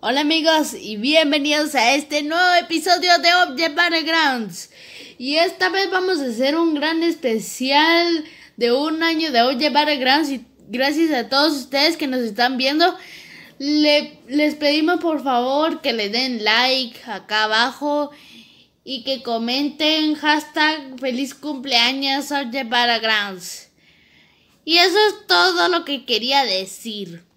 Hola amigos y bienvenidos a este nuevo episodio de Object Battlegrounds. Y esta vez vamos a hacer un gran especial de un año de Object Battlegrounds y gracias a todos ustedes que nos están viendo. les pedimos por favor que le den like acá abajo y que comenten hashtag feliz cumpleaños Object Y eso es todo lo que quería decir.